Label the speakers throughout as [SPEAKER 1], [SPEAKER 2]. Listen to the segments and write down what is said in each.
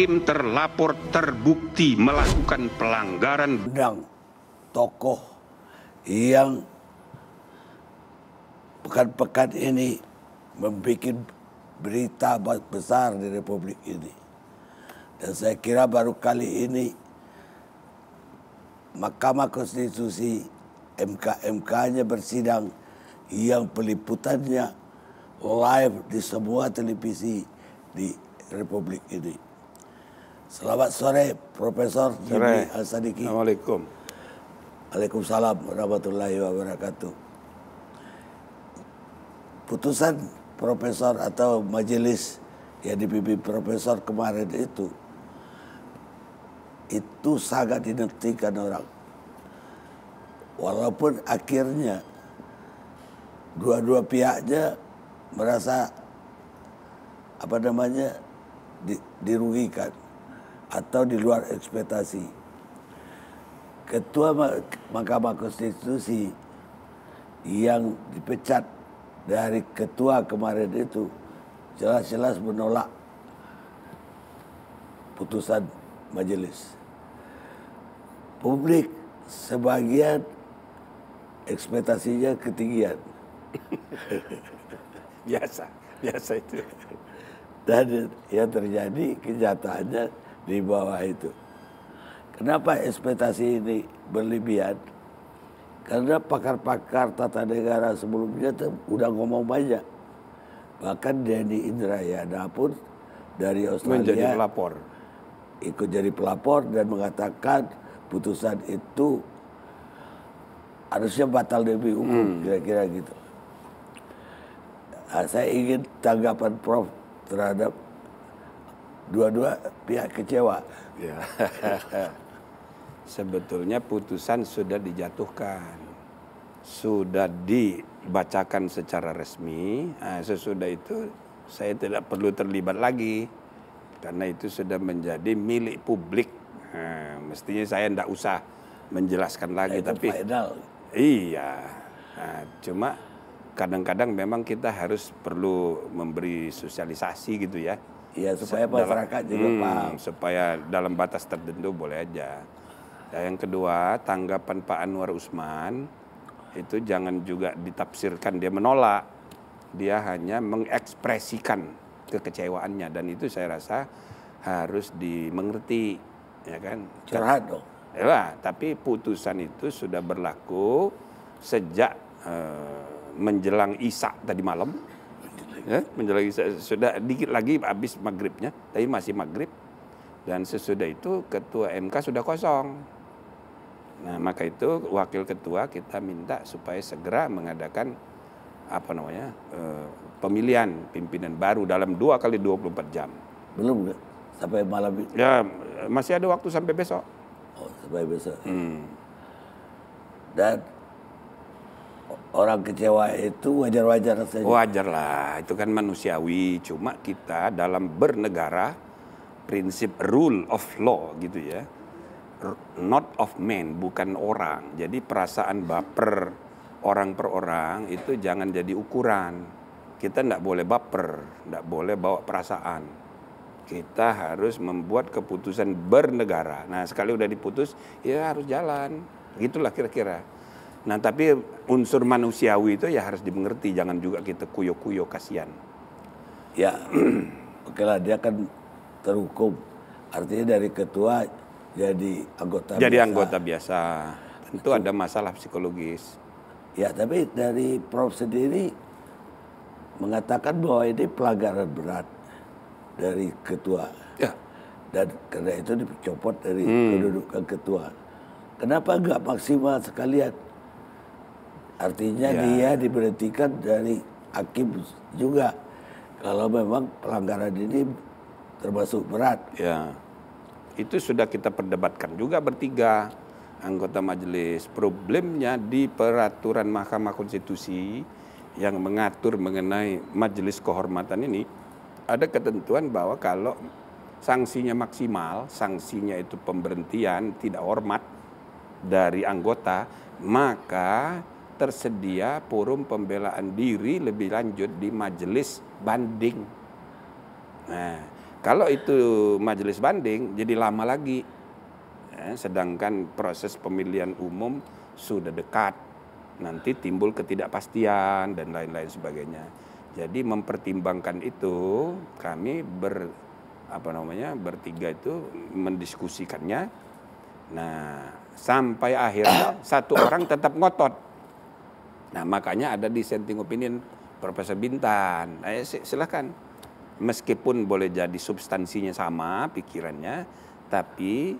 [SPEAKER 1] hakim terlapor terbukti melakukan pelanggaran undang tokoh yang pekan-pekan ini
[SPEAKER 2] membuat berita besar di Republik ini. Dan saya kira baru kali ini Mahkamah Konstitusi MK-MK-nya bersidang yang peliputannya live di semua televisi di Republik ini. Selamat sore Profesor Jimmy Al-Sadiki. Assalamualaikum. Waalaikumsalam warahmatullahi wabarakatuh. Putusan profesor atau majelis yang dipimpin profesor kemarin itu itu sangat dinantikan orang. Walaupun akhirnya dua-dua pihaknya merasa apa namanya di, dirugikan atau di luar ekspektasi. Ketua Mahkamah Konstitusi yang dipecat dari ketua kemarin itu jelas-jelas menolak putusan majelis. Publik sebagian ekspektasinya ketinggian. biasa, biasa itu. Dan yang terjadi kenyataannya di bawah itu. Kenapa ekspektasi ini berlebihan? Karena pakar-pakar tata negara sebelumnya udah ngomong banyak. Bahkan Denny Indrayana pun dari Australia menjadi pelapor. Ikut jadi pelapor dan mengatakan putusan itu harusnya batal demi hukum hmm. kira-kira gitu. Nah, saya ingin tanggapan Prof terhadap dua-dua pihak kecewa.
[SPEAKER 1] Ya. Sebetulnya putusan sudah dijatuhkan, sudah dibacakan secara resmi. Nah, sesudah itu saya tidak perlu terlibat lagi karena itu sudah menjadi milik publik. Nah, mestinya saya tidak usah menjelaskan lagi, nah, itu tapi final. iya. Nah, cuma kadang-kadang memang kita harus perlu memberi sosialisasi gitu ya Ya supaya masyarakat dalam, juga hmm, paham. Supaya dalam batas tertentu boleh aja. Nah, yang kedua tanggapan Pak Anwar Usman itu jangan juga ditafsirkan dia menolak. Dia hanya mengekspresikan kekecewaannya dan itu saya rasa harus dimengerti ya kan. Cerah dong. Ya, tapi putusan itu sudah berlaku sejak uh, menjelang Isak tadi malam ya, menjelang sudah dikit lagi habis maghribnya tapi masih maghrib dan sesudah itu ketua MK sudah kosong nah maka itu wakil ketua kita minta supaya segera mengadakan apa namanya eh, pemilihan pimpinan baru dalam dua kali 24 jam belum nggak sampai malam itu ya masih ada waktu sampai besok
[SPEAKER 2] oh sampai besok hmm. dan orang kecewa itu wajar-wajar
[SPEAKER 1] saja. Wajar lah, itu kan manusiawi. Cuma kita dalam bernegara prinsip rule of law gitu ya. Not of men bukan orang. Jadi perasaan baper orang per orang itu jangan jadi ukuran. Kita tidak boleh baper, tidak boleh bawa perasaan. Kita harus membuat keputusan bernegara. Nah sekali udah diputus, ya harus jalan. Gitulah kira-kira Nah tapi unsur manusiawi itu ya harus dimengerti, jangan juga kita kuyo-kuyo kasihan. Ya,
[SPEAKER 2] oke lah dia kan terhukum. Artinya dari ketua
[SPEAKER 1] jadi anggota jadi biasa. anggota biasa. Tentu ada masalah psikologis.
[SPEAKER 2] Ya, tapi dari Prof sendiri mengatakan bahwa ini pelanggaran berat dari ketua. Ya. Dan karena itu dicopot dari hmm. kedudukan ketua. Kenapa nggak maksimal sekalian? Artinya ya. dia diberhentikan dari hakim juga kalau memang pelanggaran ini termasuk berat.
[SPEAKER 1] Ya. Itu sudah kita perdebatkan juga bertiga anggota majelis. Problemnya di peraturan Mahkamah Konstitusi yang mengatur mengenai majelis kehormatan ini ada ketentuan bahwa kalau sanksinya maksimal, sanksinya itu pemberhentian tidak hormat dari anggota, maka tersedia forum pembelaan diri lebih lanjut di majelis banding. Nah, kalau itu majelis banding jadi lama lagi. Eh, sedangkan proses pemilihan umum sudah dekat. Nanti timbul ketidakpastian dan lain-lain sebagainya. Jadi mempertimbangkan itu kami ber apa namanya bertiga itu mendiskusikannya. Nah, sampai akhirnya satu orang tetap ngotot Nah makanya ada dissenting opinion Profesor Bintan. Eh, silakan. Meskipun boleh jadi substansinya sama pikirannya, tapi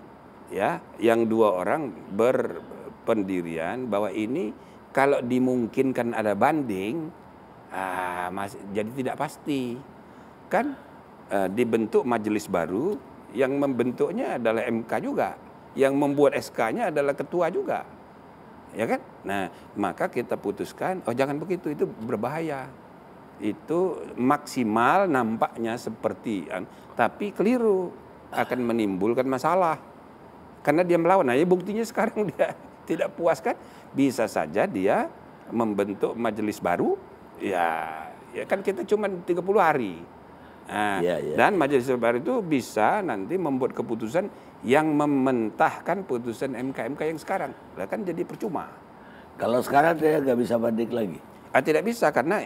[SPEAKER 1] ya yang dua orang berpendirian bahwa ini kalau dimungkinkan ada banding, ah, mas, jadi tidak pasti. Kan eh, dibentuk majelis baru yang membentuknya adalah MK juga, yang membuat SK-nya adalah ketua juga ya kan? Nah, maka kita putuskan, oh jangan begitu, itu berbahaya. Itu maksimal nampaknya seperti, kan? tapi keliru akan menimbulkan masalah. Karena dia melawan, nah ya buktinya sekarang dia tidak puas kan? Bisa saja dia membentuk majelis baru, ya, ya kan kita cuma 30 hari. Nah, ya, ya. Dan majelis baru itu bisa nanti membuat keputusan yang mementahkan putusan MK-MK yang sekarang. Lah kan jadi percuma. Kalau sekarang dia nggak bisa banding lagi? Ah, tidak bisa karena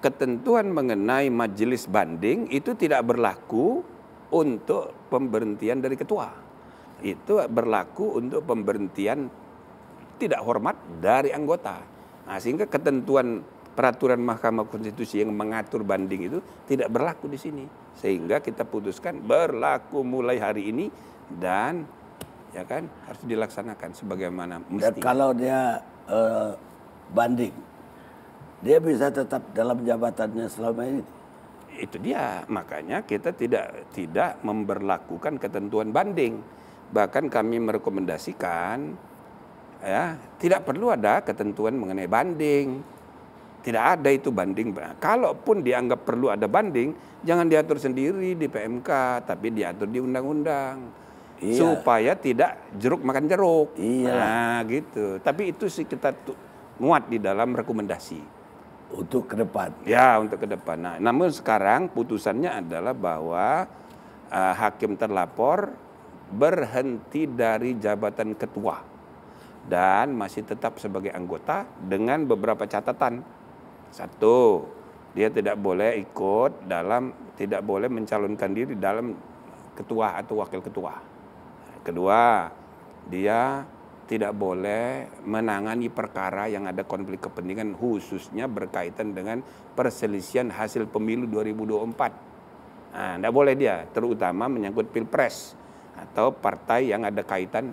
[SPEAKER 1] ketentuan mengenai majelis banding itu tidak berlaku untuk pemberhentian dari ketua. Itu berlaku untuk pemberhentian tidak hormat dari anggota. Nah, sehingga ketentuan peraturan Mahkamah Konstitusi yang mengatur banding itu tidak berlaku di sini. Sehingga kita putuskan berlaku mulai hari ini dan ya kan harus dilaksanakan sebagaimana mestinya. Dan kalau
[SPEAKER 2] dia uh, banding, dia bisa tetap dalam jabatannya selama ini.
[SPEAKER 1] Itu dia makanya kita tidak tidak memberlakukan ketentuan banding. Bahkan kami merekomendasikan ya tidak perlu ada ketentuan mengenai banding. Tidak ada itu banding. Kalaupun dianggap perlu ada banding, jangan diatur sendiri di PMK, tapi diatur di undang-undang iya. supaya tidak jeruk makan jeruk. Iya. Nah, gitu. Tapi itu sih kita muat di dalam rekomendasi untuk ke depan. Ya, untuk ke depan. Nah, namun sekarang putusannya adalah bahwa uh, hakim terlapor berhenti dari jabatan ketua dan masih tetap sebagai anggota dengan beberapa catatan. Satu, dia tidak boleh ikut dalam tidak boleh mencalonkan diri dalam ketua atau wakil ketua. Kedua, dia tidak boleh menangani perkara yang ada konflik kepentingan khususnya berkaitan dengan perselisihan hasil pemilu 2024. Nah, tidak boleh dia, terutama menyangkut pilpres atau partai yang ada kaitan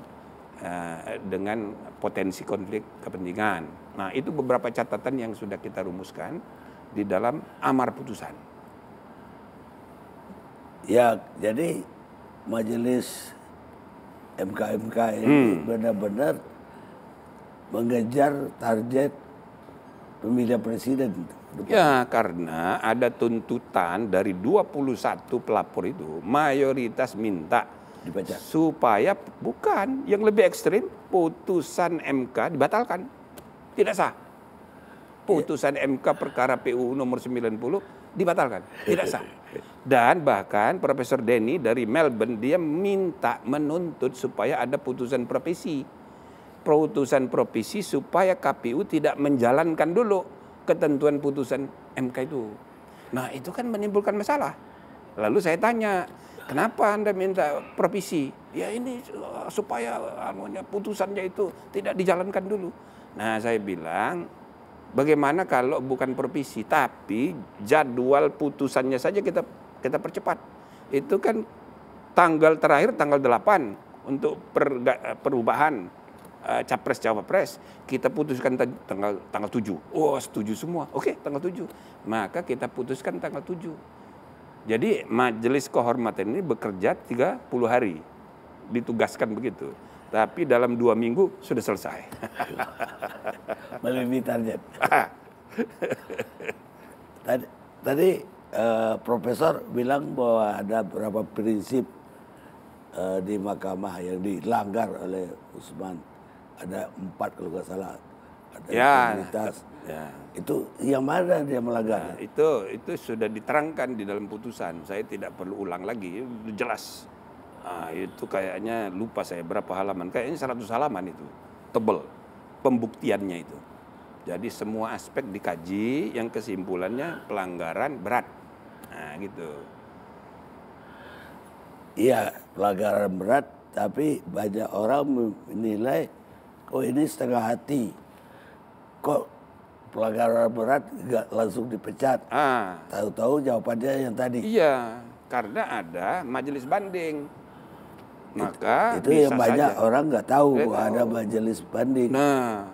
[SPEAKER 1] eh, dengan potensi konflik kepentingan. Nah, itu beberapa catatan yang sudah kita rumuskan di dalam amar putusan.
[SPEAKER 2] Ya, jadi majelis MKMK mk ini hmm. benar-benar mengejar target pemilihan presiden.
[SPEAKER 1] Ya, karena ada tuntutan dari 21 pelapor itu, mayoritas minta Dibaca. supaya bukan yang lebih ekstrim putusan MK dibatalkan, tidak sah. Ya. Putusan MK perkara PU nomor 90 dibatalkan, tidak eh, sah. Eh, dan bahkan Profesor Denny dari Melbourne dia minta menuntut supaya ada putusan profesi. Putusan profesi supaya KPU tidak menjalankan dulu ketentuan putusan MK itu. Nah itu kan menimbulkan masalah. Lalu saya tanya, kenapa Anda minta provisi? Ya ini eh, supaya putusannya itu tidak dijalankan dulu. Nah saya bilang Bagaimana kalau bukan provisi, tapi jadwal putusannya saja kita kita percepat. Itu kan tanggal terakhir tanggal 8 untuk per, perubahan uh, capres cawapres kita putuskan tanggal tanggal 7. Oh, setuju semua. Oke, okay, tanggal 7. Maka kita putuskan tanggal 7. Jadi majelis kehormatan ini bekerja 30 hari. Ditugaskan begitu. Tapi dalam dua minggu sudah selesai.
[SPEAKER 2] Melebihi target. tadi tadi uh, Profesor bilang bahwa ada beberapa prinsip uh, di mahkamah yang dilanggar oleh Usman. Ada empat kalau nggak salah. Ada ya, integritas.
[SPEAKER 1] Ya. Itu yang mana dia melanggar? Nah, itu itu sudah diterangkan di dalam putusan. Saya tidak perlu ulang lagi. Itu jelas Nah, itu kayaknya lupa saya berapa halaman. Kayaknya 100 halaman itu. Tebel. Pembuktiannya itu. Jadi semua aspek dikaji yang kesimpulannya pelanggaran berat. Nah, gitu. Iya, pelanggaran berat
[SPEAKER 2] tapi banyak orang menilai kok ini setengah hati. Kok pelanggaran berat nggak langsung dipecat. Ah. Tahu-tahu
[SPEAKER 1] jawabannya yang tadi. Iya, karena ada majelis banding
[SPEAKER 2] maka itu, bisa yang banyak saja. orang nggak tahu tahu. ada majelis banding.
[SPEAKER 1] Nah,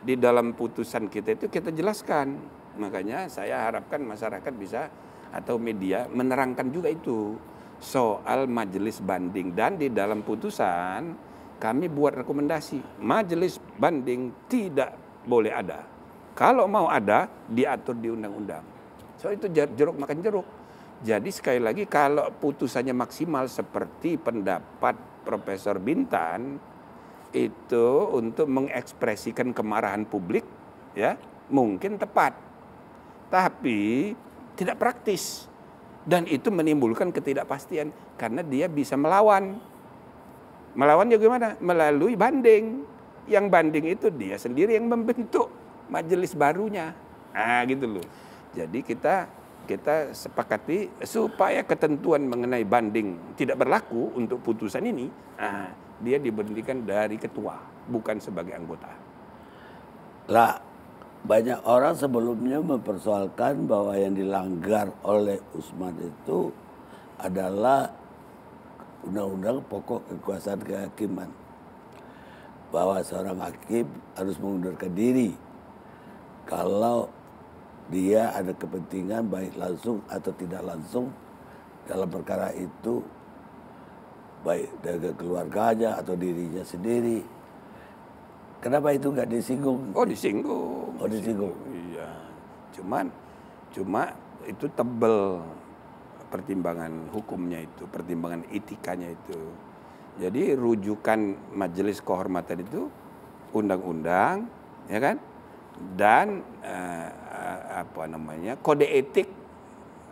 [SPEAKER 1] di dalam putusan kita itu kita jelaskan. Makanya saya harapkan masyarakat bisa atau media menerangkan juga itu soal majelis banding dan di dalam putusan kami buat rekomendasi majelis banding tidak boleh ada. Kalau mau ada diatur di undang-undang. So itu jeruk makan jeruk. Jadi sekali lagi kalau putusannya maksimal seperti pendapat Profesor Bintan itu untuk mengekspresikan kemarahan publik ya mungkin tepat. Tapi tidak praktis dan itu menimbulkan ketidakpastian karena dia bisa melawan. Melawannya gimana? Melalui banding. Yang banding itu dia sendiri yang membentuk majelis barunya. Nah, gitu loh. Jadi kita kita sepakati supaya ketentuan mengenai banding tidak berlaku untuk putusan ini, nah, dia diberhentikan dari ketua, bukan sebagai anggota.
[SPEAKER 2] Lah, banyak orang sebelumnya mempersoalkan bahwa yang dilanggar oleh Usman itu adalah undang-undang pokok kekuasaan kehakiman. Bahwa seorang hakim harus mengundurkan diri kalau dia ada kepentingan baik langsung atau tidak langsung dalam perkara itu baik dari keluarganya atau dirinya sendiri. Kenapa itu nggak disinggung? Oh
[SPEAKER 1] disinggung. Oh disinggung. Iya. Cuman cuma itu tebel pertimbangan hukumnya itu, pertimbangan etikanya itu. Jadi rujukan majelis kehormatan itu undang-undang, ya kan? Dan eh, apa namanya kode etik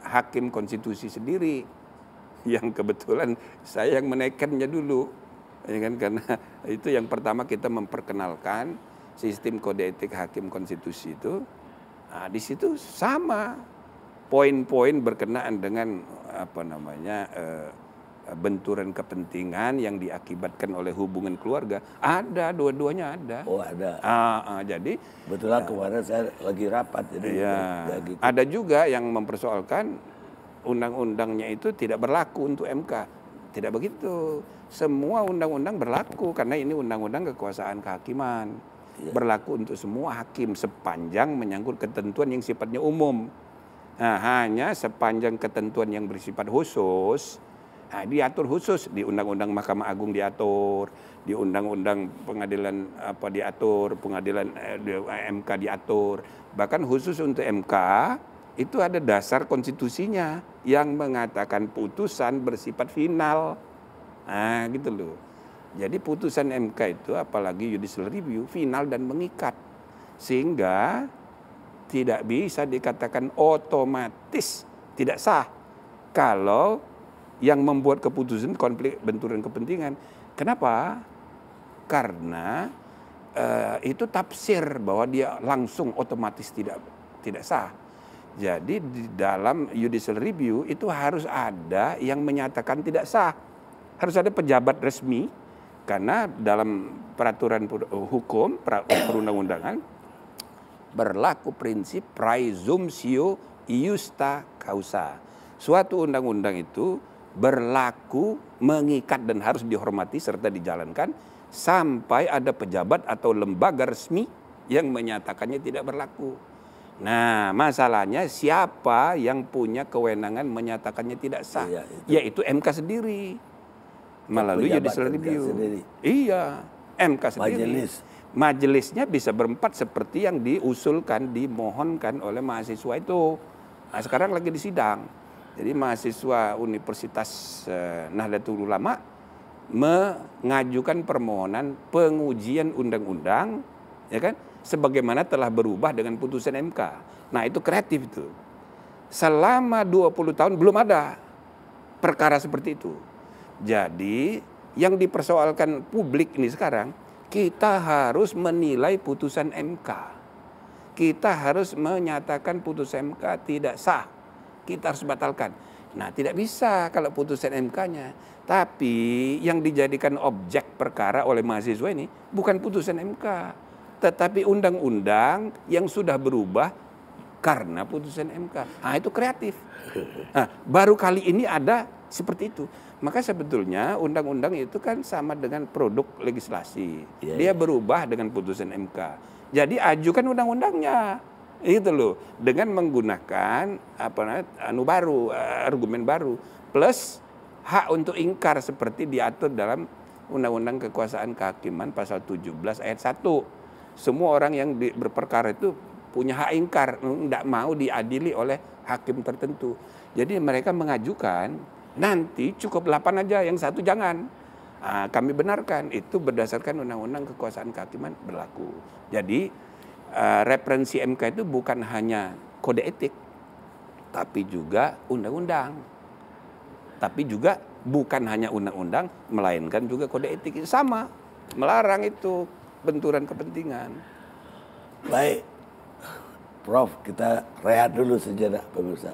[SPEAKER 1] hakim konstitusi sendiri yang kebetulan saya yang menaikkannya dulu ya kan karena itu yang pertama kita memperkenalkan sistem kode etik hakim konstitusi itu nah, di situ sama poin-poin berkenaan dengan apa namanya eh, benturan kepentingan yang diakibatkan oleh hubungan keluarga ada dua-duanya ada oh ada ah, ah, jadi betul lah ah, kemarin saya lagi rapat jadi iya. gitu. ada juga yang mempersoalkan undang-undangnya itu tidak berlaku untuk MK tidak begitu semua undang-undang berlaku karena ini undang-undang kekuasaan kehakiman iya. berlaku untuk semua hakim sepanjang menyangkut ketentuan yang sifatnya umum nah, hanya sepanjang ketentuan yang bersifat khusus Nah, diatur khusus di Undang-Undang Mahkamah Agung diatur, di Undang-Undang Pengadilan apa diatur, Pengadilan eh, eh MK diatur. Bahkan khusus untuk MK itu ada dasar konstitusinya yang mengatakan putusan bersifat final. Nah, gitu loh. Jadi putusan MK itu apalagi judicial review final dan mengikat. Sehingga tidak bisa dikatakan otomatis tidak sah kalau yang membuat keputusan konflik benturan kepentingan. Kenapa? Karena uh, itu tafsir bahwa dia langsung otomatis tidak tidak sah. Jadi di dalam judicial review itu harus ada yang menyatakan tidak sah. Harus ada pejabat resmi karena dalam peraturan hukum perundang-undangan berlaku prinsip praesumtio iusta causa. Suatu undang-undang itu berlaku, mengikat dan harus dihormati serta dijalankan sampai ada pejabat atau lembaga resmi yang menyatakannya tidak berlaku. Nah, masalahnya siapa yang punya kewenangan menyatakannya tidak sah? Iya, itu. Yaitu MK sendiri. Melalui judicial review. Sendiri. Iya, MK sendiri. Majelis. Majelisnya bisa berempat seperti yang diusulkan, dimohonkan oleh mahasiswa itu. Nah, sekarang lagi di sidang. Jadi mahasiswa Universitas eh, Nahdlatul Ulama mengajukan permohonan pengujian undang-undang ya kan sebagaimana telah berubah dengan putusan MK. Nah, itu kreatif itu. Selama 20 tahun belum ada perkara seperti itu. Jadi, yang dipersoalkan publik ini sekarang kita harus menilai putusan MK. Kita harus menyatakan putusan MK tidak sah kita harus batalkan. Nah, tidak bisa kalau putusan MK-nya. Tapi yang dijadikan objek perkara oleh mahasiswa ini bukan putusan MK, tetapi undang-undang yang sudah berubah karena putusan MK. Nah, itu kreatif. Nah, baru kali ini ada seperti itu. Maka sebetulnya undang-undang itu kan sama dengan produk legislasi. Iya, Dia iya. berubah dengan putusan MK. Jadi ajukan undang-undangnya. Itu loh, dengan menggunakan apa anu baru, eh, argumen baru plus hak untuk ingkar seperti diatur dalam Undang-Undang Kekuasaan Kehakiman pasal 17 ayat 1. Semua orang yang berperkara itu punya hak ingkar, tidak mau diadili oleh hakim tertentu. Jadi mereka mengajukan nanti cukup 8 aja, yang satu jangan. Ah, kami benarkan itu berdasarkan Undang-Undang Kekuasaan Kehakiman berlaku. Jadi Eh, referensi MK itu bukan hanya kode etik, tapi juga undang-undang. Tapi juga bukan hanya undang-undang, melainkan juga kode etik sama, melarang itu benturan kepentingan.
[SPEAKER 2] Baik, Prof, kita rehat dulu sejenak Pak pemirsa.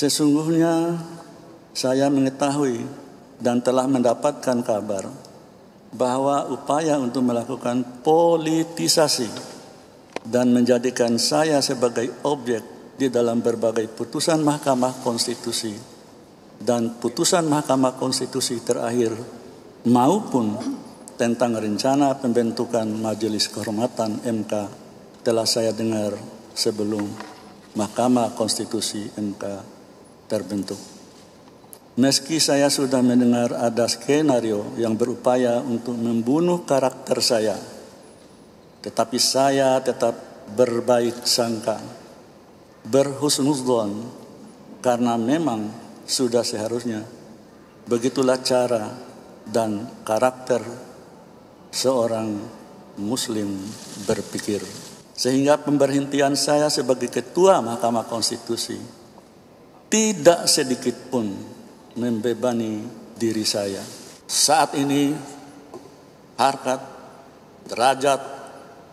[SPEAKER 3] Sesungguhnya saya mengetahui dan telah mendapatkan kabar bahwa upaya untuk melakukan politisasi dan menjadikan saya sebagai objek di dalam berbagai putusan Mahkamah Konstitusi dan putusan Mahkamah Konstitusi terakhir maupun tentang rencana pembentukan Majelis Kehormatan MK telah saya dengar sebelum Mahkamah Konstitusi MK terbentuk. Meski saya sudah mendengar ada skenario yang berupaya untuk membunuh karakter saya, tetapi saya tetap berbaik sangka, berhusnuzon, karena memang sudah seharusnya. Begitulah cara dan karakter seorang Muslim berpikir. Sehingga pemberhentian saya sebagai Ketua Mahkamah Konstitusi tidak sedikit pun membebani diri saya. Saat ini harkat, derajat,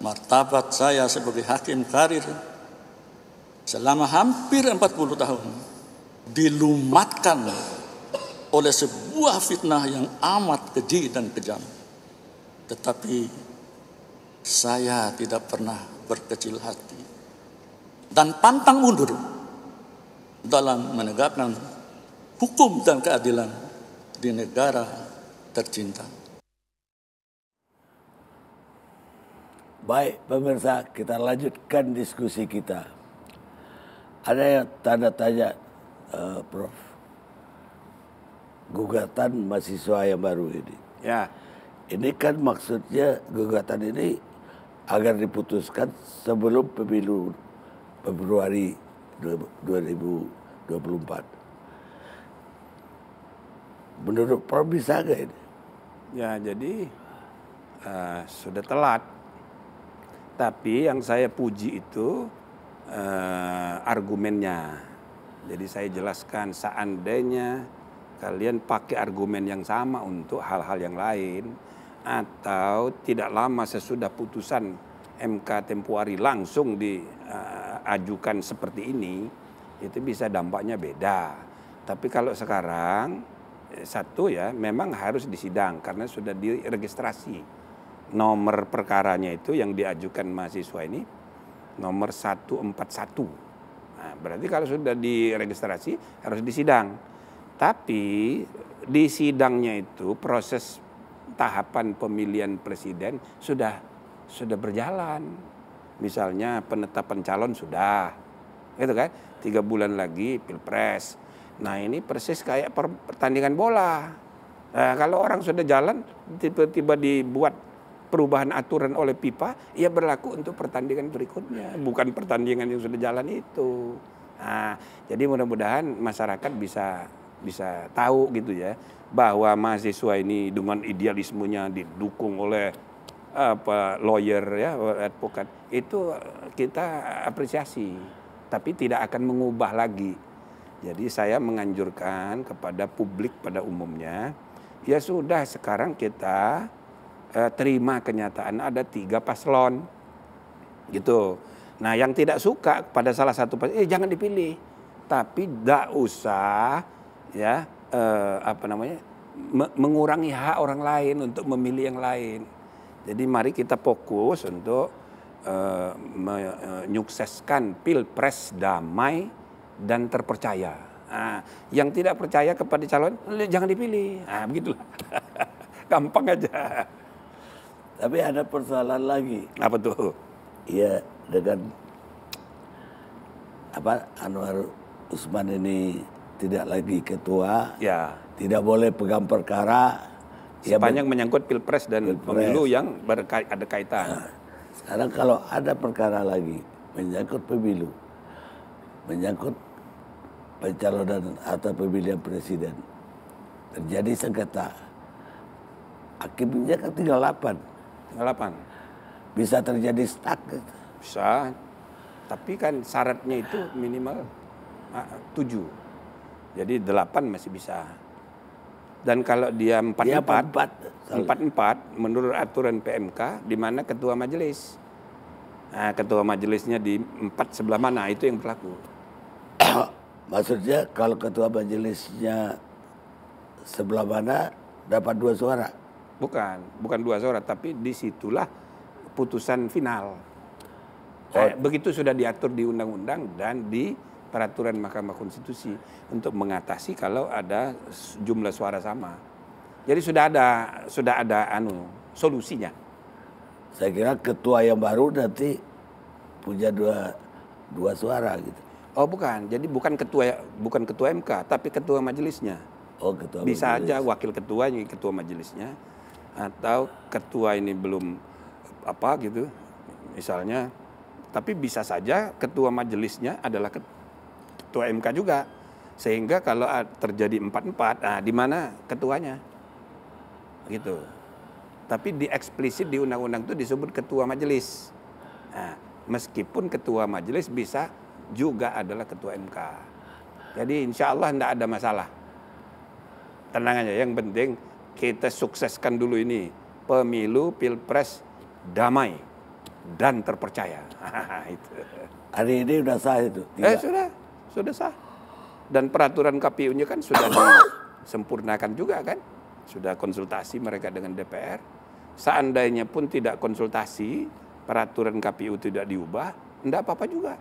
[SPEAKER 3] martabat saya sebagai hakim karir selama hampir 40 tahun dilumatkan oleh sebuah fitnah yang amat keji dan kejam. Tetapi saya tidak pernah berkecil hati dan pantang mundur dalam menegakkan hukum dan keadilan di negara tercinta.
[SPEAKER 2] Baik, pemirsa, kita lanjutkan diskusi kita. Ada yang tanda tanya, uh, Prof. Gugatan mahasiswa yang baru ini. Ya. Ini kan maksudnya gugatan ini agar diputuskan sebelum pemilu Februari 2000 24. Menurut Prof bisa gak ini?
[SPEAKER 1] Ya jadi uh, sudah telat. Tapi yang saya puji itu uh, argumennya. Jadi saya jelaskan seandainya kalian pakai argumen yang sama untuk hal-hal yang lain atau tidak lama sesudah putusan MK tempuari langsung diajukan uh, seperti ini, itu bisa dampaknya beda. Tapi kalau sekarang eh, satu ya memang harus disidang karena sudah diregistrasi. Nomor perkaranya itu yang diajukan mahasiswa ini nomor 141. Nah, berarti kalau sudah diregistrasi harus disidang. Tapi di sidangnya itu proses tahapan pemilihan presiden sudah sudah berjalan. Misalnya penetapan calon sudah. Gitu kan? tiga bulan lagi pilpres. Nah ini persis kayak pertandingan bola. Nah, kalau orang sudah jalan, tiba-tiba dibuat perubahan aturan oleh pipa, ia berlaku untuk pertandingan berikutnya, bukan pertandingan yang sudah jalan itu. Nah, jadi mudah-mudahan masyarakat bisa bisa tahu gitu ya bahwa mahasiswa ini dengan idealismenya didukung oleh apa lawyer ya advokat itu kita apresiasi tapi tidak akan mengubah lagi. Jadi saya menganjurkan kepada publik pada umumnya, ya sudah sekarang kita eh, terima kenyataan ada tiga paslon, gitu. Nah yang tidak suka pada salah satu paslon, eh, jangan dipilih, tapi tidak usah ya eh, apa namanya mengurangi hak orang lain untuk memilih yang lain. Jadi mari kita fokus untuk Eh, menyukseskan eh, pilpres damai dan terpercaya. Nah, yang tidak percaya kepada calon jangan dipilih. Nah, begitulah. Gampang aja. Tapi ada persoalan lagi. Apa tuh?
[SPEAKER 2] Iya, dengan apa Anwar Usman ini tidak lagi ketua. Ya. Tidak boleh pegang perkara sepanjang
[SPEAKER 1] ya, menyangkut pilpres dan pilpres. pemilu yang ada kaitan. Nah
[SPEAKER 2] sekarang kalau ada perkara lagi menyangkut pemilu, menyangkut pencalonan atau pemilihan presiden, terjadi sengketa. Hakimnya kan tinggal 8. Tinggal
[SPEAKER 1] 8. Bisa terjadi stuck. Bisa. Tapi kan syaratnya itu minimal 7. Ah, Jadi 8 masih bisa dan kalau dia empat empat, empat, empat, empat menurut aturan PMK, di mana ketua majelis. Nah, ketua majelisnya di empat sebelah mana itu yang berlaku.
[SPEAKER 2] Maksudnya kalau ketua majelisnya sebelah mana dapat dua suara?
[SPEAKER 1] Bukan, bukan dua suara, tapi disitulah putusan final. Oh. Eh, begitu sudah diatur di undang-undang dan di peraturan Mahkamah Konstitusi untuk mengatasi kalau ada jumlah suara sama. Jadi sudah ada sudah ada anu solusinya. Saya kira ketua yang baru nanti punya dua dua suara gitu. Oh bukan, jadi bukan ketua bukan ketua MK, tapi ketua majelisnya. Oh ketua. Bisa aja wakil ketua yang ketua majelisnya atau ketua ini belum apa gitu, misalnya. Tapi bisa saja ketua majelisnya adalah ketua MK juga. Sehingga kalau terjadi empat-empat, nah di mana ketuanya? Gitu. Tapi di eksplisit di undang-undang itu disebut ketua majelis. Nah, meskipun ketua majelis bisa juga adalah ketua MK. Jadi insya Allah tidak ada masalah. Tenang aja, yang penting kita sukseskan dulu ini. Pemilu, pilpres, damai dan terpercaya. itu. Hari ini udah sah itu. Tiga. Eh sudah sudah sah. Dan peraturan KPU-nya kan sudah disempurnakan juga kan. Sudah konsultasi mereka dengan DPR. Seandainya pun tidak konsultasi, peraturan KPU tidak diubah, tidak apa-apa juga.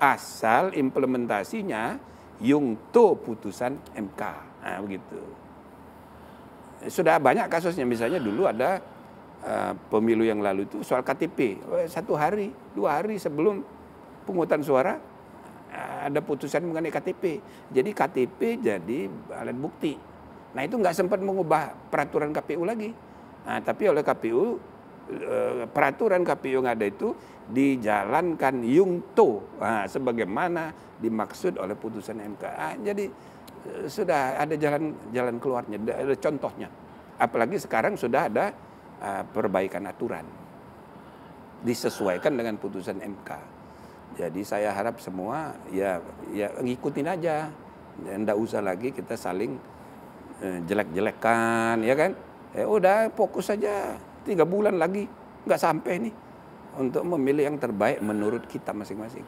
[SPEAKER 1] Asal implementasinya yungto putusan MK. Nah, begitu. Sudah banyak kasusnya, misalnya dulu ada uh, pemilu yang lalu itu soal KTP. Eh, satu hari, dua hari sebelum pungutan suara, Eh, ada putusan mengenai KTP. Jadi KTP jadi alat bukti. Nah itu nggak sempat mengubah peraturan KPU lagi. Nah, tapi oleh KPU eh, peraturan KPU yang ada itu dijalankan yungto nah, sebagaimana dimaksud oleh putusan MK. Nah, jadi eh, sudah ada jalan jalan keluarnya, ada contohnya. Apalagi sekarang sudah ada perbaikan aturan disesuaikan dengan putusan MK. Jadi saya harap semua ya ya ngikutin aja. Enggak ya, usah lagi kita saling eh, jelek-jelekan ya kan. Eh udah fokus saja tiga bulan lagi nggak sampai nih untuk memilih yang terbaik menurut kita masing-masing.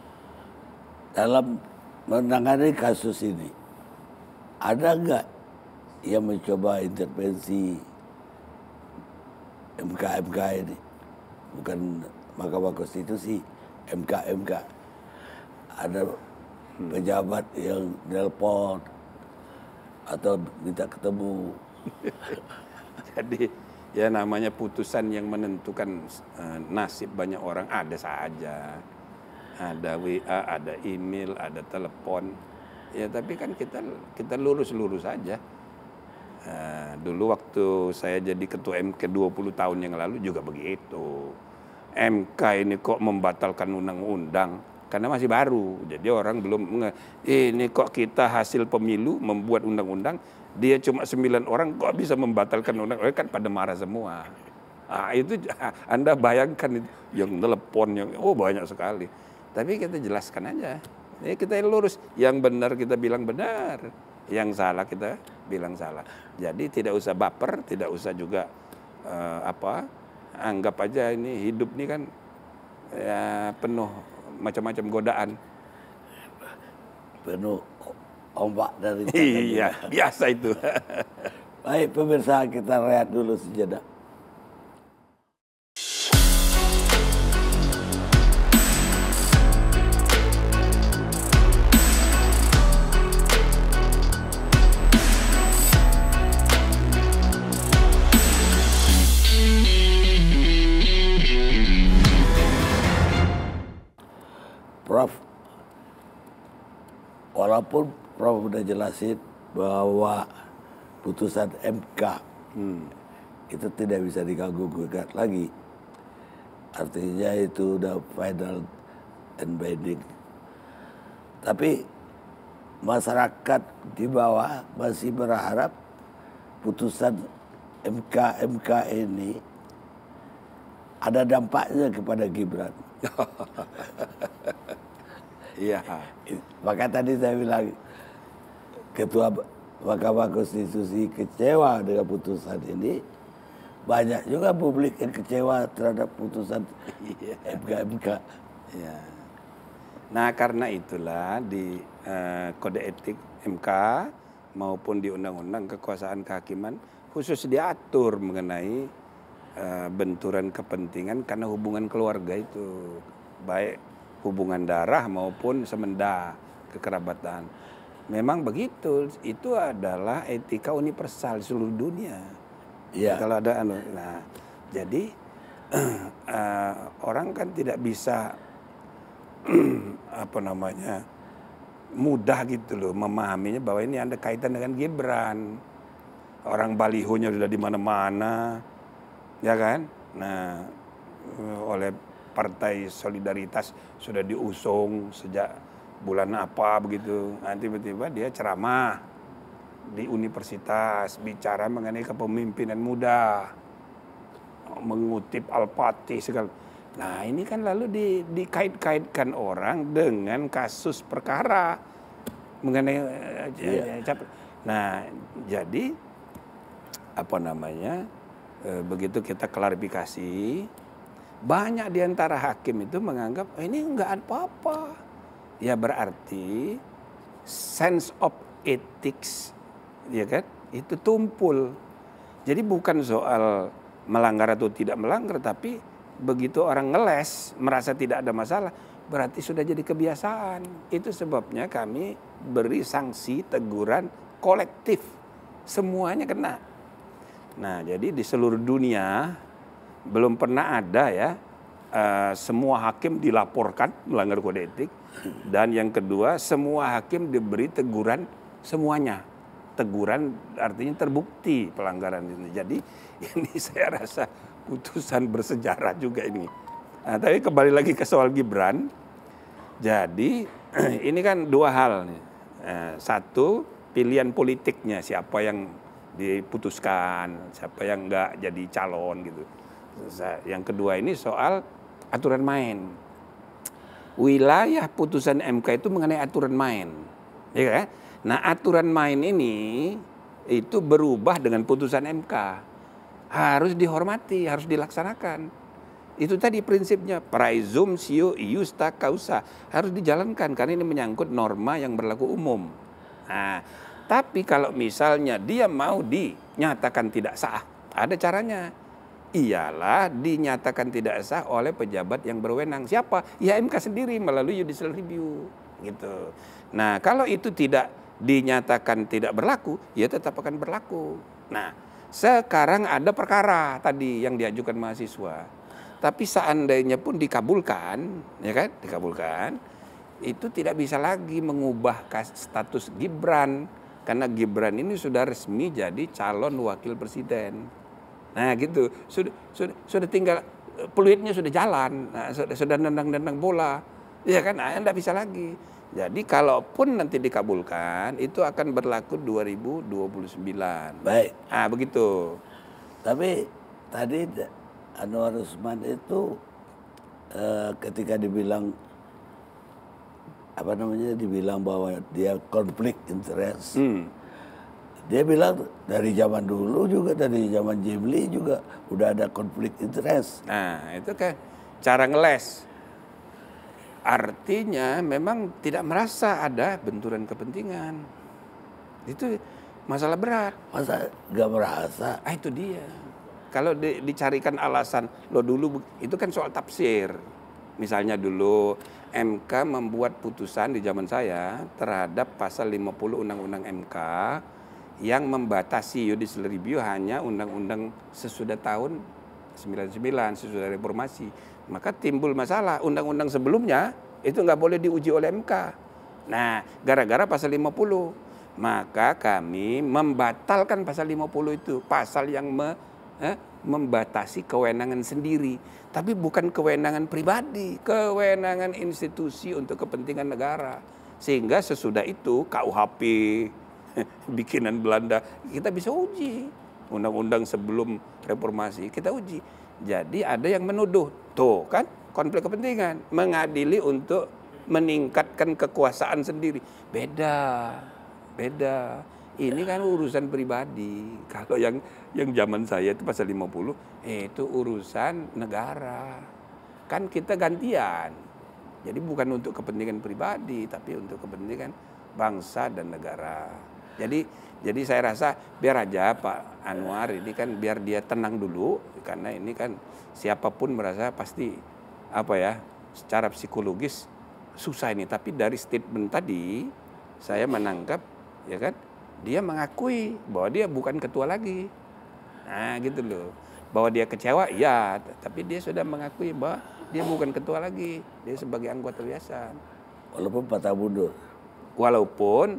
[SPEAKER 1] Dalam menangani kasus ini ada nggak
[SPEAKER 2] yang mencoba intervensi MK MK ini bukan Mahkamah Konstitusi MK MK ada pejabat yang nelpon atau minta
[SPEAKER 1] ketemu. Jadi ya namanya putusan yang menentukan eh, nasib banyak orang ada saja. Ada WA, ada email, ada telepon. Ya tapi kan kita kita lurus-lurus saja. uh, dulu waktu saya jadi ketua MK 20 tahun yang lalu juga begitu. MK ini kok membatalkan undang-undang karena masih baru. Jadi orang belum ini kok kita hasil pemilu membuat undang-undang dia cuma sembilan orang kok bisa membatalkan undang-undang eh, kan pada marah semua. ah itu Anda bayangkan itu yang telepon yang oh banyak sekali. Tapi kita jelaskan aja. Ini kita lurus, yang benar kita bilang benar, yang salah kita bilang salah. Jadi tidak usah baper, tidak usah juga uh, apa anggap aja ini hidup ini kan ya, penuh macam-macam godaan. Penuh ombak dari Iya, biasa itu.
[SPEAKER 2] Baik pemirsa kita rehat dulu sejenak. Prof. Walaupun Prof sudah jelasin bahwa putusan MK hmm. itu tidak bisa diganggu gugat lagi. Artinya itu sudah final and binding. Tapi masyarakat di bawah masih berharap putusan MK MK ini ada dampaknya kepada Gibran. Iya. Maka tadi saya bilang ketua Mahkamah Konstitusi kecewa dengan putusan ini. Banyak juga publik yang kecewa terhadap putusan mk
[SPEAKER 1] Iya. Nah karena itulah di uh, kode etik MK maupun di undang-undang kekuasaan kehakiman khusus diatur mengenai eh, benturan kepentingan karena hubungan keluarga itu baik hubungan darah maupun semenda kekerabatan. Memang begitu, itu adalah etika universal seluruh dunia. Ya. Kalau ada anu, nah jadi uh, orang kan tidak bisa apa namanya mudah gitu loh memahaminya bahwa ini ada kaitan dengan Gibran. Orang balihonya sudah di mana-mana, ya kan? Nah, oleh Partai Solidaritas sudah diusung sejak bulan apa begitu. nanti tiba-tiba dia ceramah di universitas bicara mengenai kepemimpinan muda, mengutip Al-Fatih segala. Nah, ini kan lalu di, dikait-kaitkan orang dengan kasus perkara mengenai yeah. Iya. Eh, nah, jadi apa namanya? Eh, begitu kita klarifikasi banyak di antara hakim itu menganggap oh, ini enggak apa-apa. Ya berarti sense of ethics ya kan itu tumpul. Jadi bukan soal melanggar atau tidak melanggar tapi begitu orang ngeles merasa tidak ada masalah berarti sudah jadi kebiasaan. Itu sebabnya kami beri sanksi teguran kolektif. Semuanya kena. Nah, jadi di seluruh dunia belum pernah ada ya uh, semua hakim dilaporkan melanggar kode etik dan yang kedua semua hakim diberi teguran semuanya teguran artinya terbukti pelanggaran ini jadi ini saya rasa putusan bersejarah juga ini nah, tapi kembali lagi ke soal Gibran jadi ini kan dua hal Uh, satu pilihan politiknya siapa yang diputuskan siapa yang enggak jadi calon gitu yang kedua ini soal aturan main. Wilayah putusan MK itu mengenai aturan main. Ya kan? Nah, aturan main ini itu berubah dengan putusan MK. Harus dihormati, harus dilaksanakan. Itu tadi prinsipnya praesumtio iusta causa harus dijalankan karena ini menyangkut norma yang berlaku umum. Nah, tapi kalau misalnya dia mau dinyatakan tidak sah, ada caranya ialah dinyatakan tidak sah oleh pejabat yang berwenang. Siapa? Ya MK sendiri melalui judicial review gitu. Nah, kalau itu tidak dinyatakan tidak berlaku, ya tetap akan berlaku. Nah, sekarang ada perkara tadi yang diajukan mahasiswa. Tapi seandainya pun dikabulkan, ya kan? Dikabulkan, itu tidak bisa lagi mengubah status Gibran karena Gibran ini sudah resmi jadi calon wakil presiden. Nah gitu, sudah sudah, sudah tinggal eh, peluitnya sudah jalan, nah, sudah sudah nendang-nendang bola, ya kan? Nah, anda bisa lagi. Jadi kalaupun nanti dikabulkan, itu akan berlaku 2029. Baik. Ah begitu. Tapi tadi Anwar Usman
[SPEAKER 2] itu eh, ketika dibilang apa namanya dibilang bahwa dia konflik interest. Hmm dia bilang dari zaman dulu juga dari zaman Jimli juga udah ada konflik interest.
[SPEAKER 1] Nah, itu kan cara ngeles. Artinya memang tidak merasa ada benturan kepentingan. Itu masalah berat. Masa
[SPEAKER 2] gak merasa?
[SPEAKER 1] Ah itu dia. Kalau di, dicarikan alasan lo dulu itu kan soal tafsir. Misalnya dulu MK membuat putusan di zaman saya terhadap pasal 50 Undang-Undang MK yang membatasi judicial review hanya undang-undang sesudah tahun 99 sesudah reformasi. Maka timbul masalah undang-undang sebelumnya itu nggak boleh diuji oleh MK. Nah, gara-gara pasal 50. Maka kami membatalkan pasal 50 itu, pasal yang me, eh, membatasi kewenangan sendiri, tapi bukan kewenangan pribadi, kewenangan institusi untuk kepentingan negara. Sehingga sesudah itu KUHP bikinan Belanda, kita bisa uji undang-undang sebelum reformasi, kita uji. Jadi ada yang menuduh, tuh kan konflik kepentingan, mengadili untuk meningkatkan kekuasaan sendiri. Beda, beda. Ini kan urusan pribadi. Kalau yang yang zaman saya itu pasal 50, eh, itu urusan negara. Kan kita gantian. Jadi bukan untuk kepentingan pribadi, tapi untuk kepentingan bangsa dan negara. Jadi jadi saya rasa biar aja Pak Anwar ini kan biar dia tenang dulu karena ini kan siapapun merasa pasti apa ya secara psikologis susah ini tapi dari statement tadi saya menangkap ya kan dia mengakui bahwa dia bukan ketua lagi. Nah, gitu loh. Bahwa dia kecewa, ya, tapi dia sudah mengakui bahwa dia bukan ketua lagi. Dia sebagai anggota biasa. Walaupun patah mundur. Walaupun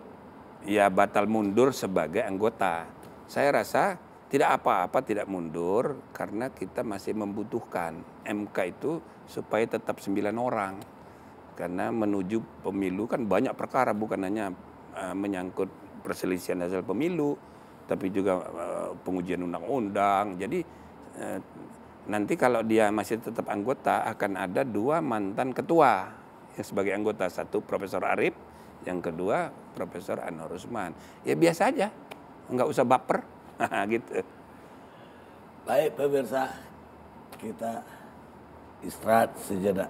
[SPEAKER 1] ya batal mundur sebagai anggota. Saya rasa tidak apa-apa tidak mundur karena kita masih membutuhkan MK itu supaya tetap sembilan orang. Karena menuju pemilu kan banyak perkara bukan hanya eh, menyangkut perselisihan hasil pemilu tapi juga eh, pengujian undang-undang. Jadi eh, nanti kalau dia masih tetap anggota akan ada dua mantan ketua ya, sebagai anggota, satu Profesor Arif yang kedua Profesor Anwar Usman. Ya biasa aja, nggak usah baper gitu.
[SPEAKER 2] Baik pemirsa, kita istirahat sejenak.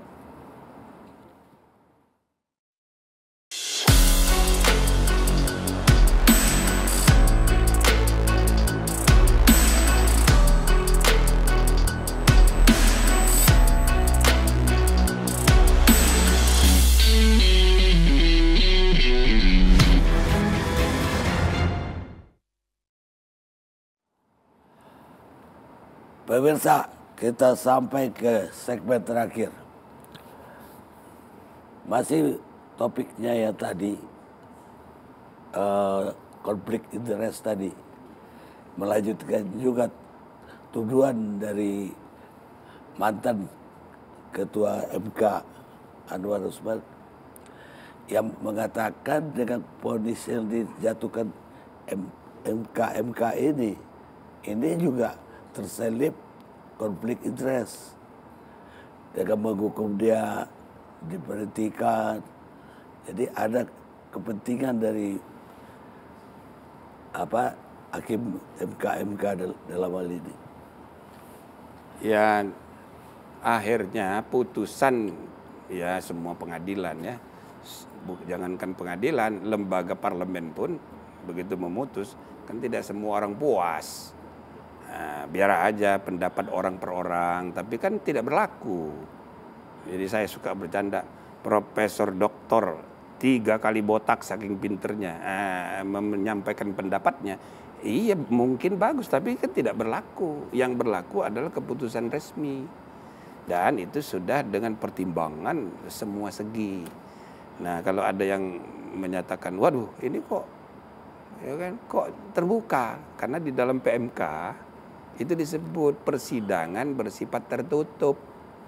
[SPEAKER 2] Pemirsa, kita sampai ke segmen terakhir. Masih topiknya ya tadi, uh, konflik interest tadi. Melanjutkan juga tuduhan dari mantan Ketua MK Anwar Usman yang mengatakan dengan ponis yang dijatuhkan MK MK ini, ini juga terselip konflik interest. Mereka menghukum dia, diperhentikan. Jadi ada kepentingan dari apa hakim MK-MK dalam hal ini.
[SPEAKER 1] Ya akhirnya putusan ya semua pengadilan ya jangankan pengadilan lembaga parlemen pun begitu memutus kan tidak semua orang puas Ah, biar aja pendapat orang per orang, tapi kan tidak berlaku. Jadi saya suka bercanda, profesor doktor tiga kali botak saking pinternya eh, menyampaikan pendapatnya. Iya mungkin bagus, tapi kan tidak berlaku. Yang berlaku adalah keputusan resmi. Dan itu sudah dengan pertimbangan semua segi. Nah kalau ada yang menyatakan, waduh ini kok ya kan kok terbuka karena di dalam PMK itu disebut persidangan bersifat tertutup.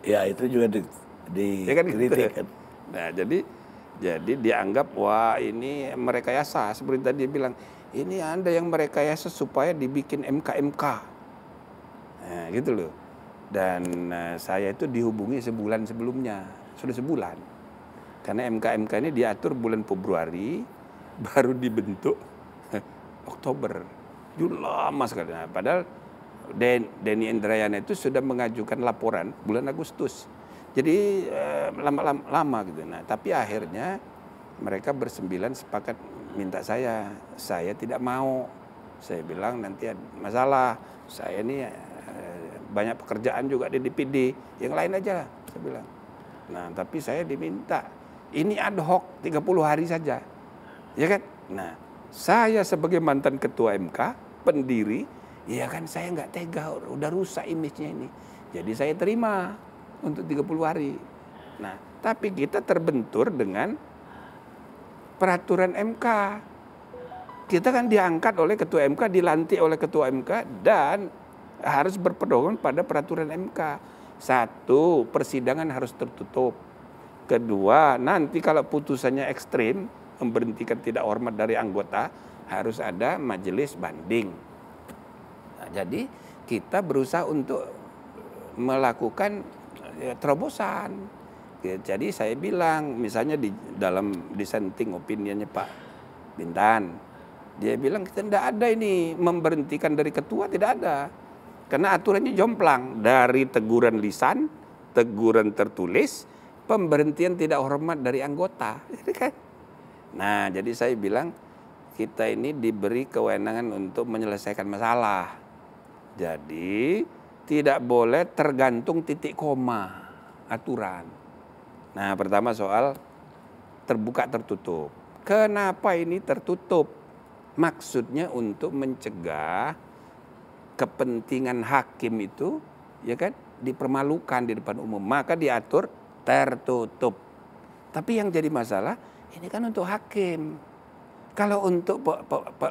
[SPEAKER 1] Ya itu juga di, di ya kan, gitu. Nah jadi jadi dianggap wah ini mereka yasa seperti tadi dia bilang ini anda yang mereka yasa supaya dibikin MKMK. Nah, gitu loh. Dan uh, saya itu dihubungi sebulan sebelumnya sudah sebulan karena MKMK ini diatur bulan Februari baru dibentuk Oktober. Itu lama sekali. Nah, padahal Denny Indrayana itu sudah mengajukan laporan bulan Agustus. Jadi lama-lama eh, gitu. Nah, tapi akhirnya mereka bersembilan sepakat minta saya, saya tidak mau. Saya bilang nanti ada masalah. Saya ini eh, banyak pekerjaan juga di DPD. Yang lain aja lah, saya bilang. Nah, tapi saya diminta ini ad hoc 30 hari saja. Ya kan? Nah, saya sebagai mantan ketua MK, pendiri Iya kan saya nggak tega, udah rusak image-nya ini. Jadi saya terima untuk 30 hari. Nah, tapi kita terbentur dengan peraturan MK. Kita kan diangkat oleh ketua MK, dilantik oleh ketua MK dan harus berpedoman pada peraturan MK. Satu, persidangan harus tertutup. Kedua, nanti kalau putusannya ekstrim, memberhentikan tidak hormat dari anggota, harus ada majelis banding Nah, jadi kita berusaha untuk melakukan ya, terobosan. Ya, jadi saya bilang, misalnya di dalam dissenting opinionnya Pak Bintan, dia bilang kita tidak ada ini memberhentikan dari ketua tidak ada, karena aturannya jomplang dari teguran lisan, teguran tertulis, pemberhentian tidak hormat dari anggota, jadi gitu kan? Nah, jadi saya bilang kita ini diberi kewenangan untuk menyelesaikan masalah jadi tidak boleh tergantung titik koma aturan. Nah, pertama soal terbuka tertutup. Kenapa ini tertutup? Maksudnya untuk mencegah kepentingan hakim itu ya kan dipermalukan di depan umum. Maka diatur tertutup. Tapi yang jadi masalah ini kan untuk hakim. Kalau untuk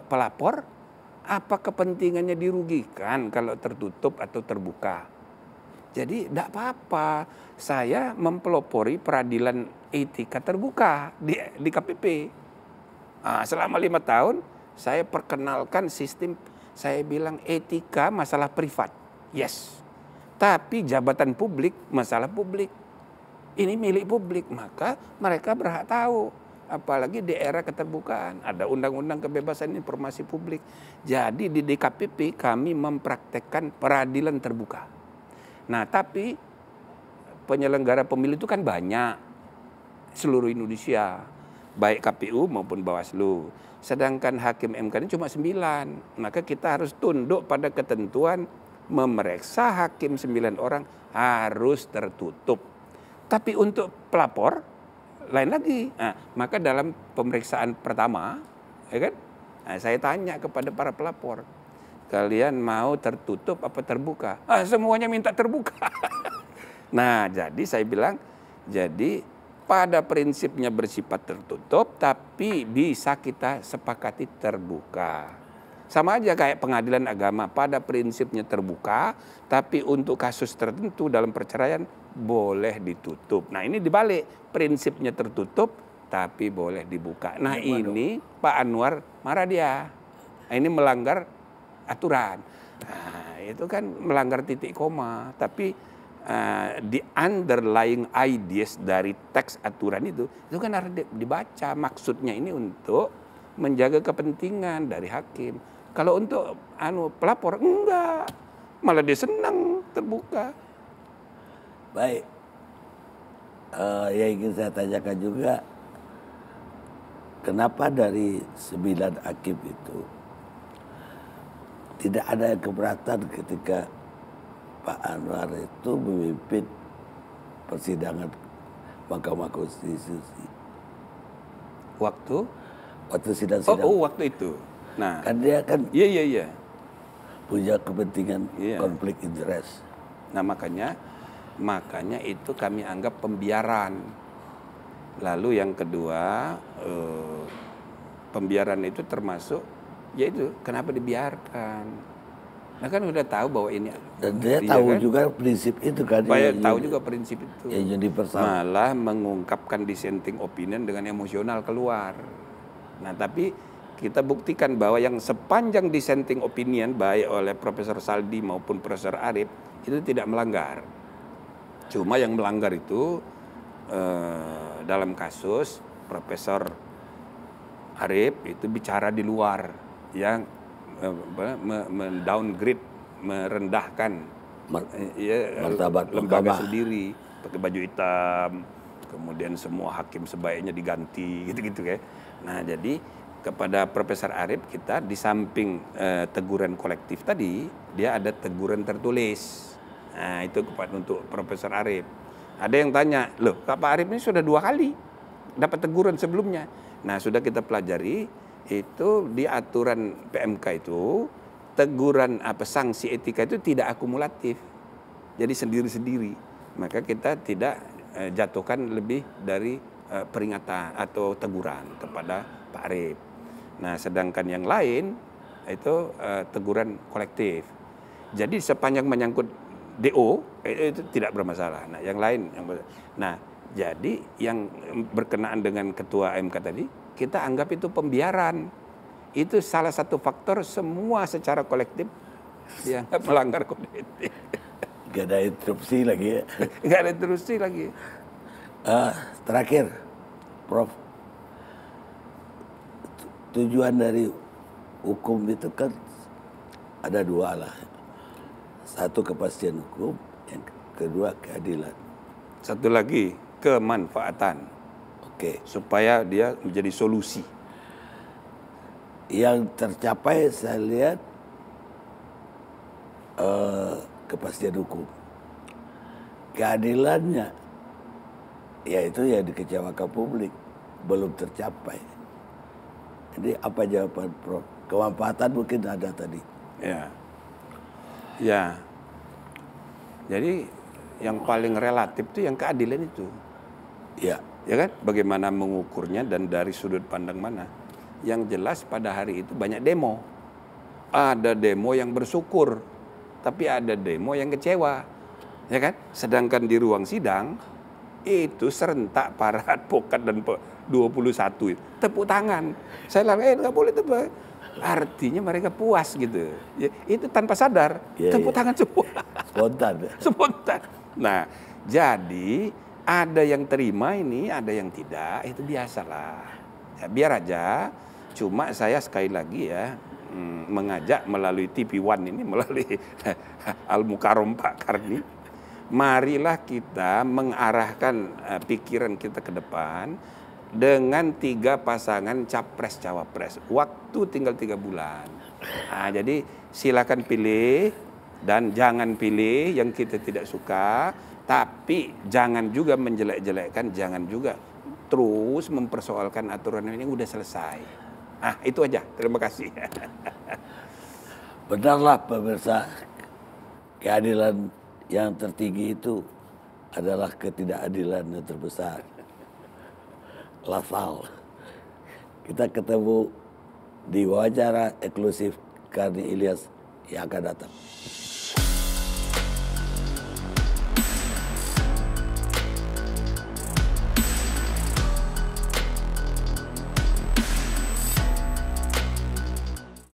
[SPEAKER 1] pelapor apa kepentingannya dirugikan kalau tertutup atau terbuka? Jadi tidak apa-apa, saya mempelopori peradilan etika terbuka di, di KPP. Nah, selama lima tahun saya perkenalkan sistem, saya bilang etika masalah privat, yes. Tapi jabatan publik masalah publik, ini milik publik, maka mereka berhak tahu apalagi di era keterbukaan ada undang-undang kebebasan informasi publik. Jadi di DKPP kami mempraktekkan peradilan terbuka. Nah, tapi penyelenggara pemilu itu kan banyak seluruh Indonesia, baik KPU maupun Bawaslu. Sedangkan hakim MK ini cuma sembilan, maka kita harus tunduk pada ketentuan memeriksa hakim sembilan orang harus tertutup. Tapi untuk pelapor lain lagi. Nah, maka dalam pemeriksaan pertama, ya kan, nah, saya tanya kepada para pelapor, kalian mau tertutup apa terbuka? Ah, semuanya minta terbuka. nah, jadi saya bilang, jadi pada prinsipnya bersifat tertutup, tapi bisa kita sepakati terbuka. Sama aja kayak pengadilan agama, pada prinsipnya terbuka, tapi untuk kasus tertentu dalam perceraian boleh ditutup. Nah ini dibalik prinsipnya tertutup tapi boleh dibuka. Nah ya, ini Pak Anwar marah dia. Nah, ini melanggar aturan. Nah, itu kan melanggar titik koma. Tapi uh, underlying ideas dari teks aturan itu itu kan harus dibaca. Maksudnya ini untuk menjaga kepentingan dari hakim. Kalau untuk anu pelapor enggak, malah dia senang terbuka. Baik.
[SPEAKER 2] Uh, yang ingin saya tanyakan juga, kenapa dari sembilan akib itu tidak ada yang keberatan ketika Pak Anwar itu memimpin persidangan Mahkamah Konstitusi? Waktu? Waktu sidang-sidang. Oh, oh, waktu itu. Nah, kan dia kan. Iya, iya, iya.
[SPEAKER 1] Punya kepentingan iya. konflik interest. Nah, makanya Makanya itu kami anggap pembiaran. Lalu yang kedua, eh, pembiaran itu termasuk yaitu kenapa dibiarkan? Nah kan udah tahu bahwa ini dan dia iya tahu kan? juga prinsip itu kan. Baya, ya, tahu juga prinsip itu. Ya, jadi Malah mengungkapkan dissenting opinion dengan emosional keluar. Nah tapi kita buktikan bahwa yang sepanjang dissenting opinion baik oleh Profesor Saldi maupun Profesor Arif itu tidak melanggar. Cuma yang melanggar itu eh, dalam kasus Profesor Arif itu bicara di luar yang eh, mendowngrade, merendahkan Mar eh, ya, martabat lembaga mahkamah. sendiri pakai baju hitam, kemudian semua hakim sebaiknya diganti gitu-gitu ya. Nah jadi kepada Profesor Arif kita di samping eh, teguran kolektif tadi dia ada teguran tertulis Nah, itu kepada untuk Profesor Arif. Ada yang tanya, loh, Bapak Pak Arif ini sudah dua kali dapat teguran sebelumnya. Nah, sudah kita pelajari itu di aturan PMK itu teguran apa sanksi etika itu tidak akumulatif. Jadi sendiri-sendiri. Maka kita tidak eh, jatuhkan lebih dari eh, peringatan atau teguran kepada Pak Arif. Nah, sedangkan yang lain itu eh, teguran kolektif. Jadi sepanjang menyangkut DO itu, eh, itu tidak bermasalah. Nah, yang lain yang Nah, jadi yang berkenaan dengan ketua MK tadi, kita anggap itu pembiaran. Itu salah satu faktor semua secara kolektif yang melanggar kode etik.
[SPEAKER 2] Gak ada interupsi lagi ya.
[SPEAKER 1] Gak ada interupsi lagi.
[SPEAKER 2] Uh, terakhir, Prof. Tujuan dari hukum itu kan
[SPEAKER 1] ada dua lah satu kepastian hukum, yang kedua keadilan. Satu lagi kemanfaatan. Oke. Okay. Supaya dia menjadi solusi.
[SPEAKER 2] Yang tercapai saya lihat uh, kepastian hukum. Keadilannya yaitu yang dikecewakan publik belum tercapai. Jadi apa jawaban Prof? Kemanfaatan mungkin ada tadi.
[SPEAKER 1] Ya. Ya. Jadi yang paling relatif itu yang keadilan itu. Ya. Ya kan? Bagaimana mengukurnya dan dari sudut pandang mana. Yang jelas pada hari itu banyak demo. Ada demo yang bersyukur, tapi ada demo yang kecewa. Ya kan? Sedangkan di ruang sidang itu serentak para advokat dan 21 itu tepuk tangan. Saya bilang, eh nggak boleh tepuk. Artinya mereka puas gitu. Ya, itu tanpa sadar yeah, tepuk yeah. tangan semua. Spontan. Spontan. Nah, jadi ada yang terima ini, ada yang tidak, itu biasalah. Ya, biar aja. Cuma saya sekali lagi ya mm, mengajak melalui TV One ini, melalui Al Mukarom Pak Karni, marilah kita mengarahkan eh, pikiran kita ke depan dengan tiga pasangan capres cawapres. Waktu tinggal tiga bulan. Nah, jadi silakan pilih dan jangan pilih yang kita tidak suka, tapi jangan juga menjelek-jelekkan, jangan juga terus mempersoalkan aturan ini udah selesai. Ah, itu aja. Terima kasih. Benarlah
[SPEAKER 2] pemirsa, keadilan yang tertinggi itu adalah ketidakadilan yang terbesar. lafal Kita ketemu di wawancara eksklusif Karni Ilyas yang akan datang.